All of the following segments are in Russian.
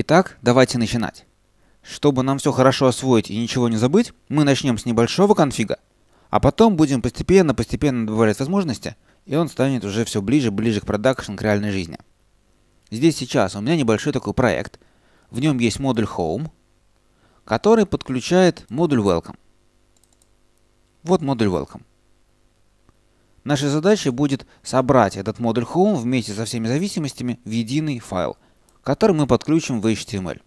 Итак, давайте начинать. Чтобы нам все хорошо освоить и ничего не забыть, мы начнем с небольшого конфига, а потом будем постепенно-постепенно добавлять возможности, и он станет уже все ближе-ближе к продакшн, к реальной жизни. Здесь сейчас у меня небольшой такой проект. В нем есть модуль Home, который подключает модуль Welcome. Вот модуль Welcome. Нашей задачей будет собрать этот модуль Home вместе со всеми зависимостями в единый файл – который мы подключим в HTML.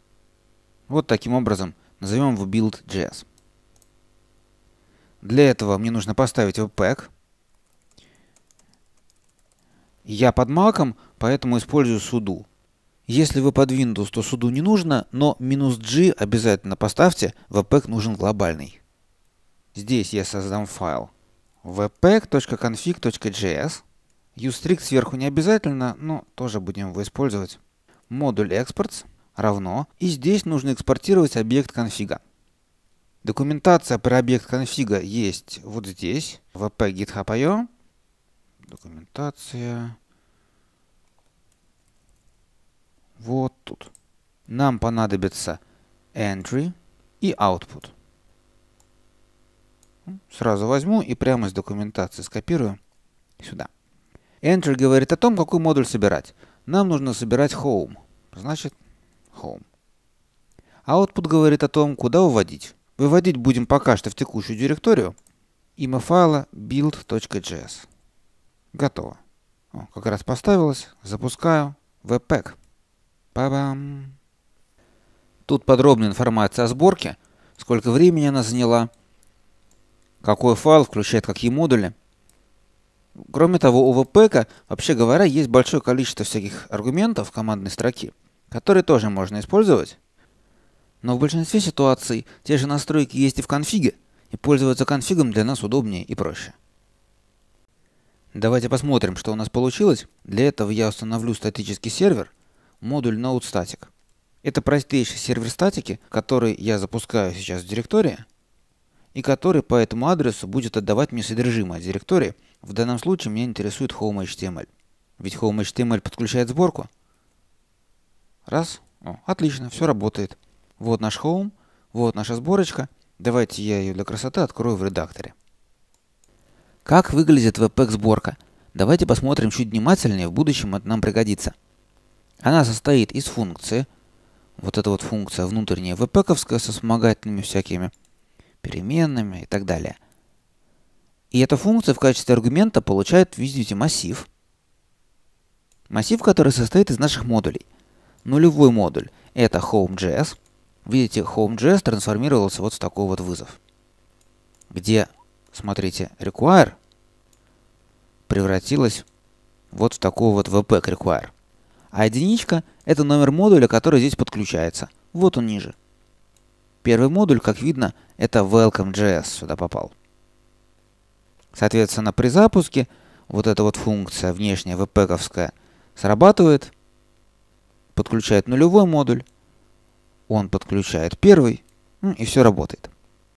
Вот таким образом назовем его build.js. Для этого мне нужно поставить webpack. Я под маком, поэтому использую sudo. Если вы под Windows, то sudo не нужно, но минус «g» обязательно поставьте, webpack нужен глобальный. Здесь я создам файл webpack.config.js. Ustrict сверху не обязательно, но тоже будем его использовать модуль exports равно, и здесь нужно экспортировать объект конфига. Документация про объект конфига есть вот здесь, в app github.io. Документация. Вот тут. Нам понадобится entry и output. Ну, сразу возьму и прямо из документации скопирую сюда. Entry говорит о том, какой модуль собирать. Нам нужно собирать home. Значит, home. Output а говорит о том, куда выводить. Выводить будем пока что в текущую директорию имя файла build.js. Готово. О, как раз поставилось. Запускаю webpack. Па-бам. Тут подробная информация о сборке, сколько времени она заняла, какой файл включает какие модули – Кроме того, у ВПК, вообще говоря, есть большое количество всяких аргументов в командной строке, которые тоже можно использовать. Но в большинстве ситуаций те же настройки есть и в конфиге, и пользоваться конфигом для нас удобнее и проще. Давайте посмотрим, что у нас получилось. Для этого я установлю статический сервер, модуль Node Static. Это простейший сервер статики, который я запускаю сейчас в директории – и который по этому адресу будет отдавать мне содержимое директории. В данном случае меня интересует Home HTML. Ведь Home HTML подключает сборку. Раз. О, отлично, все работает. Вот наш Home, вот наша сборочка. Давайте я ее для красоты открою в редакторе. Как выглядит Webpack-сборка? Давайте посмотрим чуть внимательнее, в будущем это нам пригодится. Она состоит из функции, вот эта вот функция внутренняя впековская со вспомогательными всякими переменными и так далее. И эта функция в качестве аргумента получает, видите, массив. Массив, который состоит из наших модулей. Нулевой модуль — это home.js. Видите, home.js трансформировался вот в такой вот вызов, где, смотрите, require превратилась вот в такой вот wp-require. А единичка — это номер модуля, который здесь подключается. Вот он ниже. Первый модуль, как видно, это Welcome.js сюда попал. Соответственно, при запуске вот эта вот функция внешняя впековская срабатывает, подключает нулевой модуль, он подключает первый, ну и все работает.